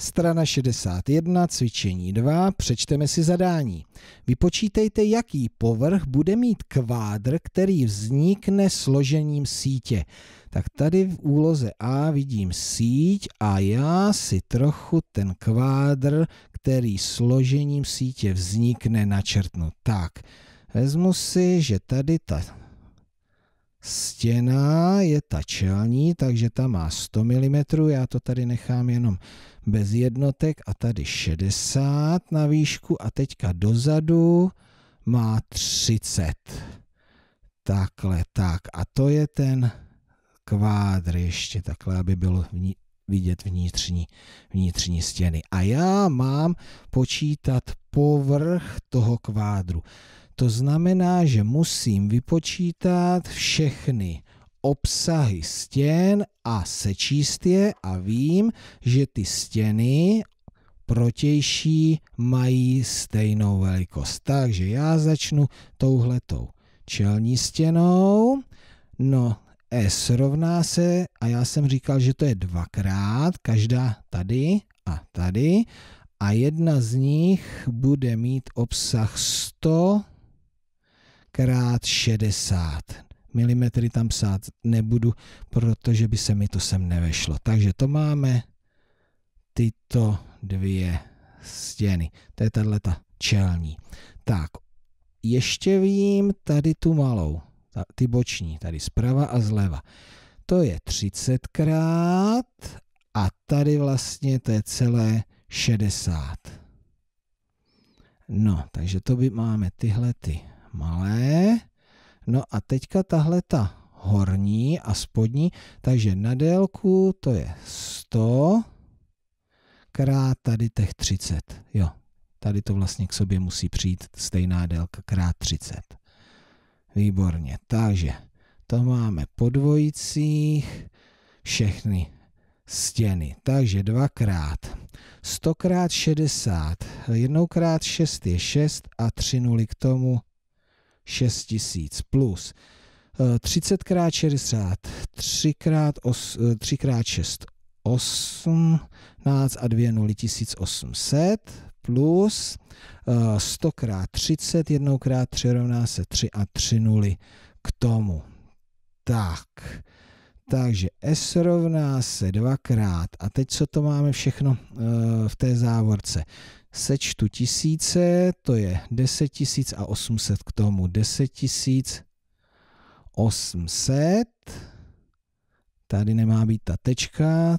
Strana 61, cvičení 2, přečteme si zadání. Vypočítejte, jaký povrch bude mít kvádr, který vznikne složením sítě. Tak tady v úloze A vidím síť a já si trochu ten kvádr, který složením sítě vznikne, načrtnu. Tak, vezmu si, že tady ta Stěna je ta čelní, takže ta má 100 mm, já to tady nechám jenom bez jednotek a tady 60 na výšku a teďka dozadu má 30. Takhle, tak a to je ten kvádr ještě takhle, aby bylo vidět vnitřní, vnitřní stěny. A já mám počítat povrch toho kvádru. To znamená, že musím vypočítat všechny obsahy stěn a sečíst je a vím, že ty stěny protější mají stejnou velikost. Takže já začnu touhletou čelní stěnou. No, s rovná se, a já jsem říkal, že to je dvakrát, každá tady a tady, a jedna z nich bude mít obsah 100 krát 60. Milimetry tam psát nebudu, protože by se mi to sem nevešlo. Takže to máme tyto dvě stěny. To je tato čelní. Tak, ještě vím tady tu malou ta, ty boční, tady zprava a zleva. To je 30 krát a tady vlastně to je celé 60. No, takže to by máme tyhle ty malé. No a teďka tahle ta horní a spodní, takže na délku to je 100 krát tady těch 30. Jo, tady to vlastně k sobě musí přijít stejná délka krát 30. Výborně, takže to máme po dvojicích všechny stěny. Takže dvakrát 100 krát 60, jednou krát 6 je 6 a 3 nuly k tomu 6000 plus 30 x 60, 3 x 8, 3 x 6, 18 a 2 nuly 1800 plus 100 eh, krát 30, 1 krát 3 rovná se 3 a 3 nuly k tomu. Tak, takže S rovná se dvakrát. A teď co to máme všechno eh, v té závorce? Sečtu tisíce, to je 10 tisíc a 800 k tomu. 10 tisíc 800. Tady nemá být ta tečka,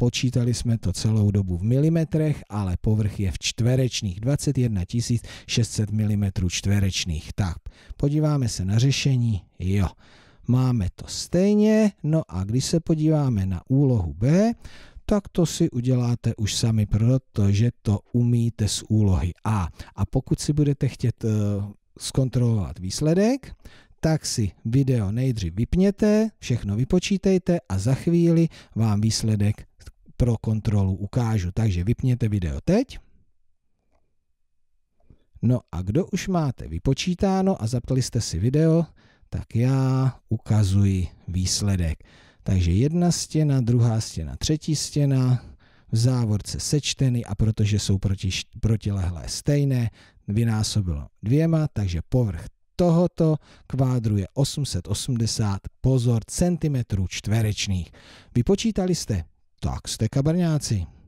Počítali jsme to celou dobu v milimetrech, ale povrch je v čtverečných 21 600 mm čtverečných. Tak, podíváme se na řešení. Jo, máme to stejně. No a když se podíváme na úlohu B, tak to si uděláte už sami, protože to umíte z úlohy A. A pokud si budete chtět eh, zkontrolovat výsledek, tak si video nejdřív vypněte, všechno vypočítejte a za chvíli vám výsledek pro kontrolu ukážu. Takže vypněte video teď. No a kdo už máte vypočítáno a zapli jste si video, tak já ukazuji výsledek. Takže jedna stěna, druhá stěna, třetí stěna, v závorce sečteny a protože jsou proti, protilehlé stejné, vynásobilo dvěma, takže povrch tohoto kvádru je 880 pozor centimetrů čtverečných. Vypočítali jste? Tak jste kabrňáci.